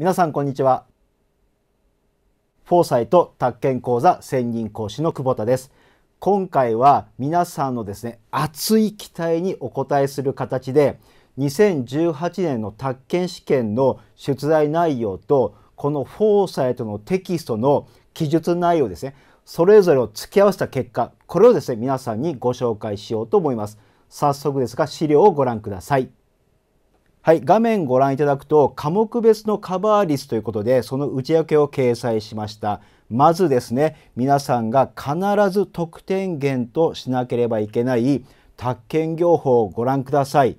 皆さんこんにちはフォーサイト宅建講座専任講師の久保田です今回は皆さんのですね熱い期待にお答えする形で2018年の宅建試験の出題内容とこのフォーサイトのテキストの記述内容ですねそれぞれを突き合わせた結果これをですね皆さんにご紹介しようと思います早速ですが資料をご覧くださいはい、画面ご覧いただくと科目別のカバー率ということでその内訳を掲載しました。まずですね皆さんが必ず得点源としなければいけない宅建業法をご覧ください。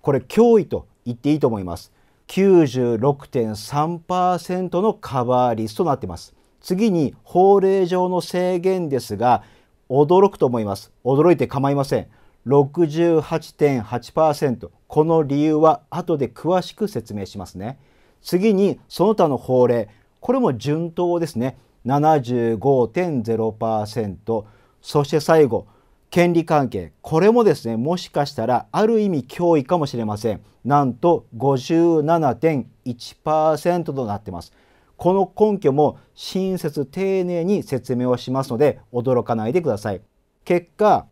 これ脅威と言っていいと思います。96.3%のカバー率となっています。次に法令上の制限ですが驚くと思います。驚いて構いません。68.8%この理由は後で詳しく説明しますね次にその他の法令これも順当ですね75.0%そして最後権利関係これもですねもしかしたらある意味脅威かもしれませんなんと57.1%となってますこの根拠も親切丁寧に説明をしますので驚かないでください結果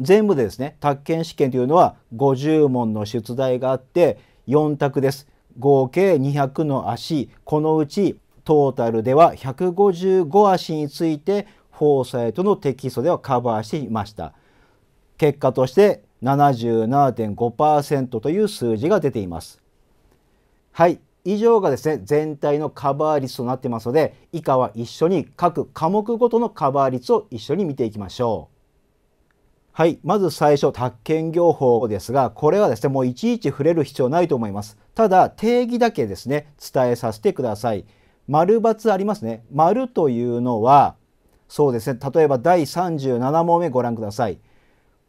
全部でですね宅建試験というのは50問の出題があって4択です合計200の足このうちトータルでは155足についてフォーサイトのテキストではカバーしていました結果として77.5%という数字が出ていますはい以上がですね全体のカバー率となってますので以下は一緒に各科目ごとのカバー率を一緒に見ていきましょうはい。まず最初、宅建業法ですが、これはですね、もういちいち触れる必要ないと思います。ただ、定義だけですね、伝えさせてください。丸×ありますね。丸というのは、そうですね、例えば第37問目ご覧ください。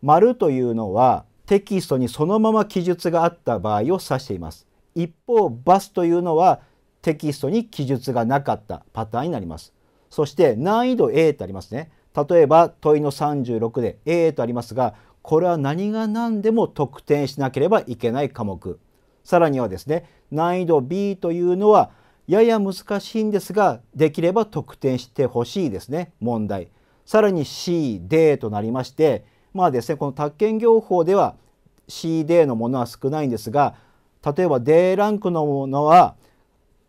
丸というのは、テキストにそのまま記述があった場合を指しています。一方、バスというのは、テキストに記述がなかったパターンになります。そして、難易度 A ってありますね。例えば問いの36で A とありますがこれは何が何でも得点しなければいけない科目さらにはですね難易度 B というのはやや難しいんですができれば得点してほしいですね問題さらに CD となりましてまあですねこの宅建業法では CD のものは少ないんですが例えば D ランクのものは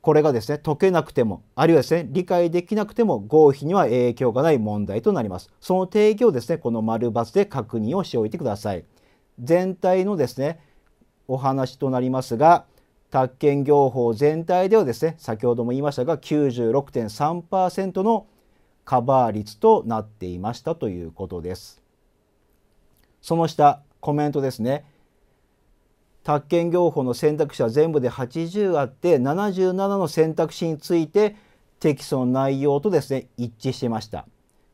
これがですね、解けなくても、あるいはですね、理解できなくても合否には影響がない問題となります。その定義をですね、この丸×で確認をしておいてください。全体のですね、お話となりますが、宅建業法全体ではですね、先ほども言いましたが、96.3%のカバー率となっていましたということです。その下、コメントですね。宅建業法の選択肢は全部で80あって77の選択肢についてテキストの内容とですね一致していました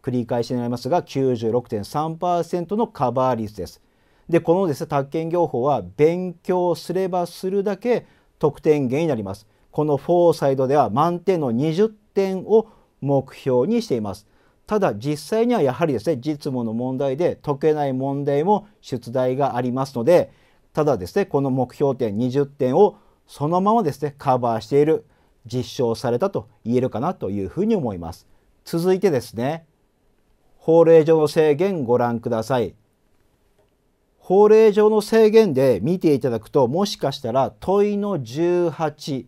繰り返しになりますが96.3%のカバー率ですでこのですね宅建業法は勉強すればするだけ得点源になりますこのフォーサイドでは満点の20点を目標にしていますただ実際にはやはりですね実務の問題で解けない問題も出題がありますのでただですねこの目標点20点をそのままですねカバーしている実証されたと言えるかなというふうに思います。続いてですね法令上の制限ご覧ください。法令上の制限で見ていただくともしかしたら問いの18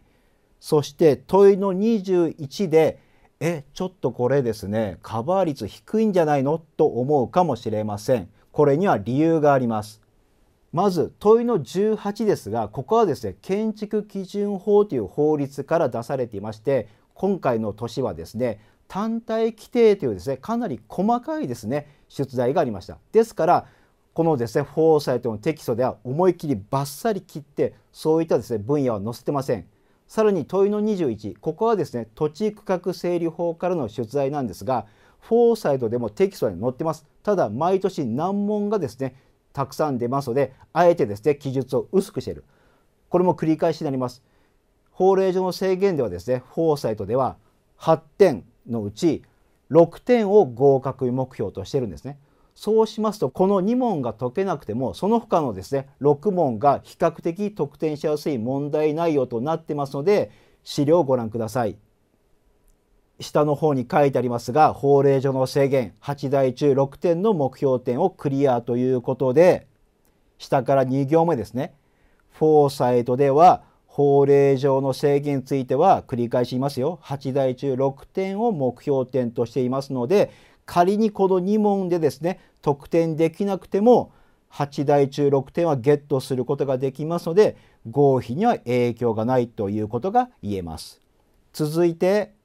そして問いの21でえちょっとこれですねカバー率低いんじゃないのと思うかもしれません。これには理由があります。まず問いの18ですがここはですね建築基準法という法律から出されていまして今回の年はですね単体規定というですねかなり細かいですね出題がありましたですからこのですねフォーサイトのテキストでは思い切りバッサリ切ってそういったですね分野は載せてませんさらに問いの21ここはですね土地区画整理法からの出題なんですがフォーサイトでもテキストに載ってますただ毎年難問がですねたくさん出ますのであえてですね記述を薄くしているこれも繰り返しになります法令上の制限ではですねフォーサイトでは8点のうち6点を合格目標としてるんですねそうしますとこの2問が解けなくてもその他のですね6問が比較的得点しやすい問題内容となってますので資料をご覧ください。下の方に書いてありますが法令上の制限8台中6点の目標点をクリアということで下から2行目ですねフォーサイトでは法令上の制限については繰り返し言いますよ8台中6点を目標点としていますので仮にこの2問でですね得点できなくても8台中6点はゲットすることができますので合否には影響がないということが言えます。続いて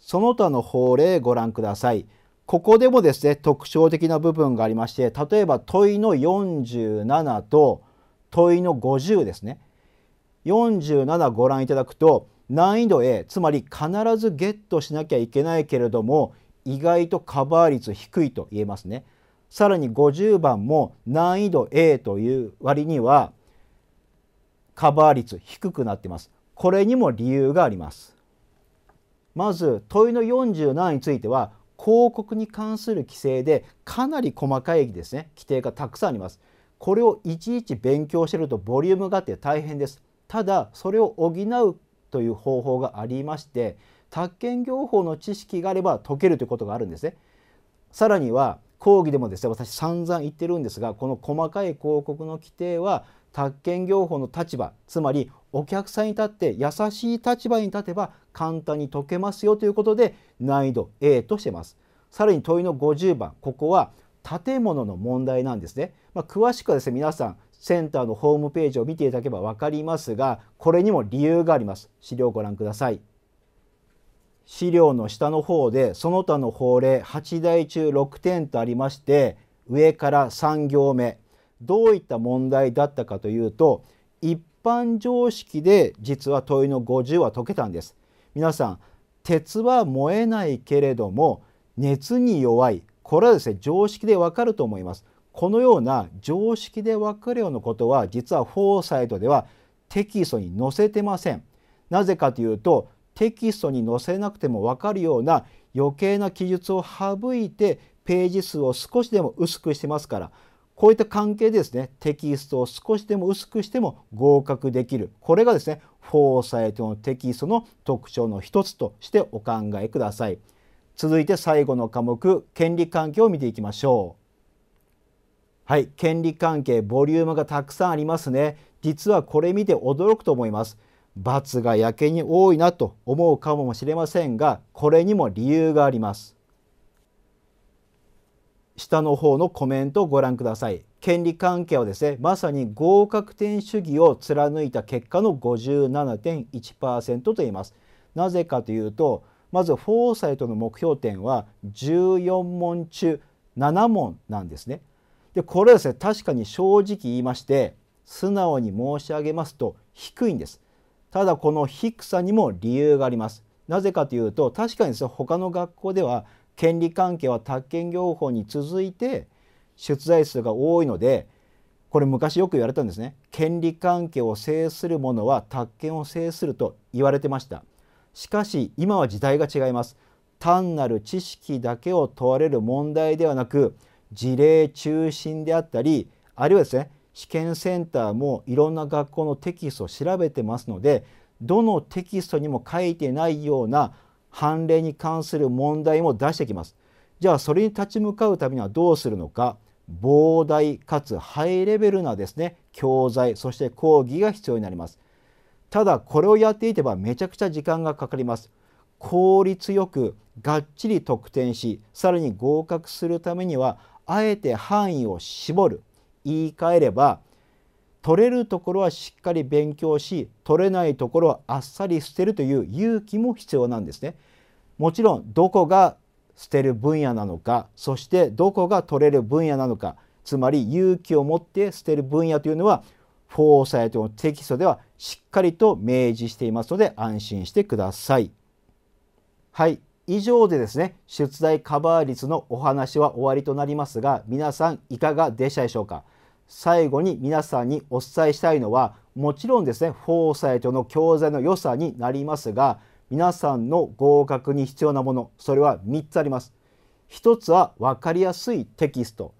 その他の法令ご覧ください。ここでもですね、特徴的な部分がありまして、例えば問いの47と問いの50ですね。47ご覧いただくと、難易度 A、つまり必ずゲットしなきゃいけないけれども、意外とカバー率低いと言えますね。さらに50番も難易度 A という割にはカバー率低くなってます。これにも理由があります。まず問いの47については広告に関する規制でかなり細かいですね規定がたくさんあります。これをいちいち勉強してるとボリュームがあって大変です。ただそれを補うという方法がありまして宅建業法の知識があれば解けるということがあるんですね。さらには講義でもですね私散々言ってるんですがこの細かい広告の規定は宅建業法の立場つまりお客さんに立って優しい立場に立てば簡単に解けますよということで難易度 A としてます。さらに問いの50番ここは建物の問題なんですね。まあ、詳しくはですね皆さんセンターのホームページを見ていただけばわかりますがこれにも理由があります。資料をご覧ください。資料の下の方でその他の法令8題中6点とありまして上から3行目どういった問題だったかというと一般常識で実は問いの50は解けたんです。皆さん鉄は燃えないけれども熱に弱いこれはですね常識でわかると思いますこのような常識でわかるようなことは実はフォーサイトではテキストに載せてませんなぜかというとテキストに載せなくてもわかるような余計な記述を省いてページ数を少しでも薄くしてますからこういった関係でですねテキストを少しでも薄くしても合格できるこれがですねフォーサイトのテキストの特徴の一つとしてお考えください。続いて最後の科目権利関係を見ていきましょう。はい、権利関係ボリュームがたくさんありますね。実はこれ見て驚くと思います。罰がやけに多いなと思うかもしれませんが、これにも理由があります。下の方のコメントをご覧ください。権利関係はですねまさに合格点主義を貫いた結果の57.1%と言います。なぜかというとまずフォーサイトの目標点は14問中7問なんですね。でこれはですね確かに正直言いまして素直に申し上げますと低いんです。ただこの低さにも理由があります。なぜかというと確かにですね他の学校では権利関係は宅建業法に続いて出題数が多いのでこれ昔よく言われたんですね権利関係を制する者は宅権を制すると言われてましたしかし今は時代が違います単なる知識だけを問われる問題ではなく事例中心であったりあるいはですね試験センターもいろんな学校のテキストを調べてますのでどのテキストにも書いてないような判例に関する問題も出してきます。じゃあそれに立ち向かうためにはどうするのか膨大かつハイレベルなですね教材そして講義が必要になりますただこれをやっていけばめちゃくちゃ時間がかかります効率よくがっちり得点しさらに合格するためにはあえて範囲を絞る言い換えれば取れるところはしっかり勉強し取れないところはあっさり捨てるという勇気も必要なんですね。もちろんどこが捨てる分野なのかそしてどこが取れる分野なのかつまり勇気を持って捨てる分野というのはフォーサイトのテキストではしっかりと明示していますので安心してください。はい以上でですね出題カバー率のお話は終わりとなりますが皆さんいかがでしたでしょうか最後に皆さんにお伝えしたいのはもちろんですねフォーサイトの教材の良さになりますが皆さんの合格に必要なものそれは3つあります1つは分かりやすいテキスト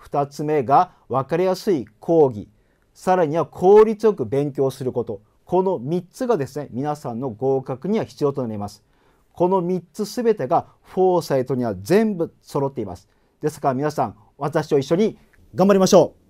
2つ目が分かりやすい講義さらには効率よく勉強することこの3つがですね皆さんの合格には必要となりますこの3つ全てがフォーサイトには全部揃っていますですから皆さん私と一緒に頑張りましょう